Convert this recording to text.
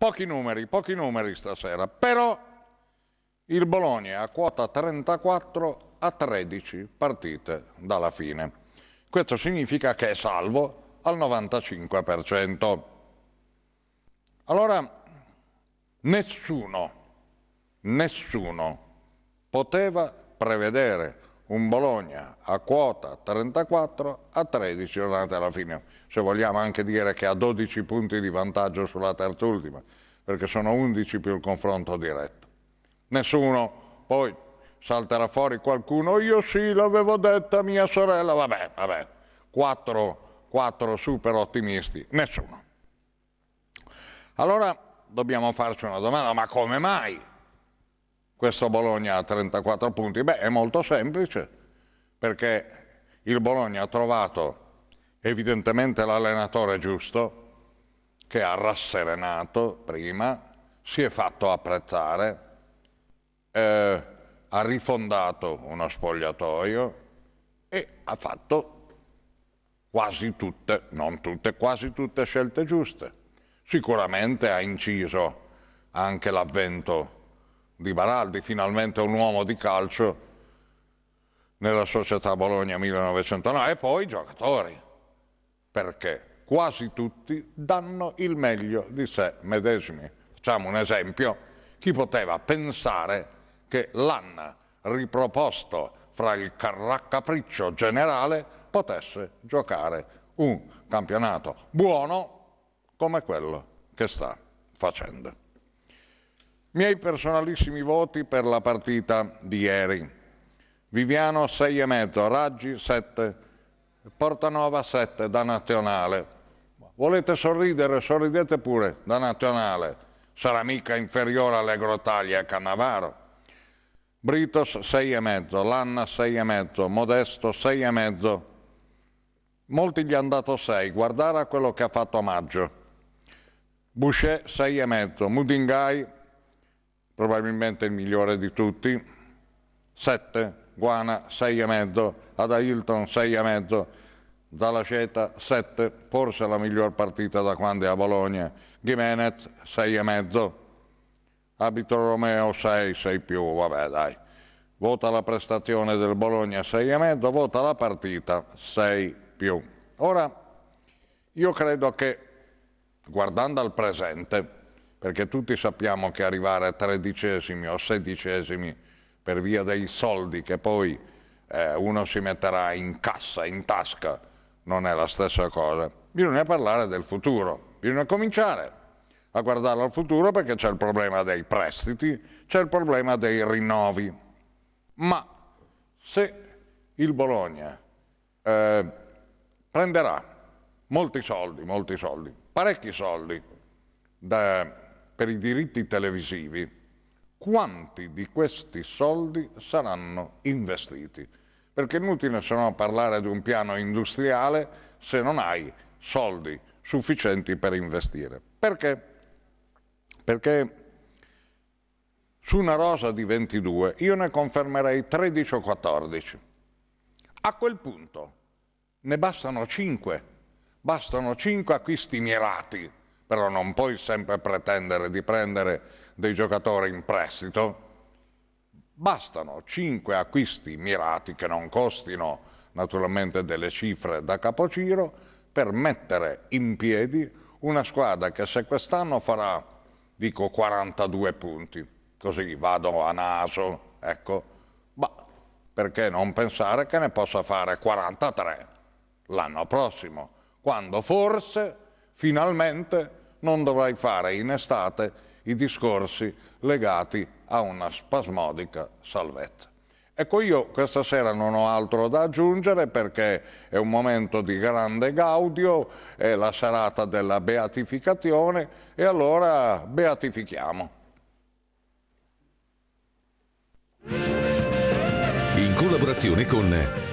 Pochi numeri, pochi numeri stasera, però il Bologna a quota 34 a 13 partite dalla fine. Questo significa che è salvo al 95%. Allora, nessuno, nessuno poteva prevedere un Bologna a quota 34 a 13 giornate alla fine, se vogliamo anche dire che ha 12 punti di vantaggio sulla terzultima, perché sono 11 più il confronto diretto. Nessuno poi salterà fuori qualcuno, io sì, l'avevo detta mia sorella, vabbè, vabbè, 4, 4 super ottimisti, nessuno. Allora dobbiamo farci una domanda, ma come mai questo Bologna a 34 punti? Beh, è molto semplice, perché il Bologna ha trovato evidentemente l'allenatore giusto, che ha rasserenato prima, si è fatto apprezzare, eh, ha rifondato uno spogliatoio e ha fatto quasi tutte, non tutte, quasi tutte scelte giuste. Sicuramente ha inciso anche l'avvento di Baraldi, finalmente un uomo di calcio nella società Bologna 1909 e poi giocatori, perché quasi tutti danno il meglio di sé medesimi. Facciamo un esempio, chi poteva pensare che l'Anna riproposto fra il carraccapriccio generale potesse giocare un campionato buono come quello che sta facendo. Miei personalissimi voti per la partita di ieri. Viviano 6,5, Raggi 7, Portanova 7 da nazionale. Volete sorridere? Sorridete pure da nazionale. Sarà mica inferiore alle Grotaglie e Cannavaro. Britos 6,5, Lanna 6,5, Modesto 6,5. Molti gli hanno dato 6, guardare a quello che ha fatto a maggio. Boucher 6,5, Mudingai probabilmente il migliore di tutti, 7, Guana 6 e mezzo, Ada Hilton 6 e mezzo, Zalaceta 7, forse la miglior partita da quando è a Bologna, Gimenez 6 e mezzo, Abito Romeo 6, 6 più, vabbè dai. Vota la prestazione del Bologna 6 e mezzo, vota la partita 6 più. Ora, io credo che, guardando al presente, perché tutti sappiamo che arrivare a tredicesimi o sedicesimi per via dei soldi che poi eh, uno si metterà in cassa, in tasca, non è la stessa cosa. Bisogna parlare del futuro, bisogna cominciare a guardare al futuro perché c'è il problema dei prestiti, c'è il problema dei rinnovi. Ma se il Bologna eh, prenderà molti soldi, molti soldi, parecchi soldi da, per i diritti televisivi, quanti di questi soldi saranno investiti? Perché è inutile se no parlare di un piano industriale se non hai soldi sufficienti per investire. Perché? Perché su una rosa di 22 io ne confermerei 13 o 14. A quel punto ne bastano 5, bastano 5 acquisti mirati però non puoi sempre pretendere di prendere dei giocatori in prestito, bastano cinque acquisti mirati che non costino naturalmente delle cifre da capociro per mettere in piedi una squadra che se quest'anno farà, dico, 42 punti, così vado a naso, ecco, ma perché non pensare che ne possa fare 43 l'anno prossimo, quando forse finalmente non dovrai fare in estate i discorsi legati a una spasmodica salvezza. Ecco io questa sera non ho altro da aggiungere perché è un momento di grande gaudio, è la serata della beatificazione e allora beatifichiamo. In collaborazione con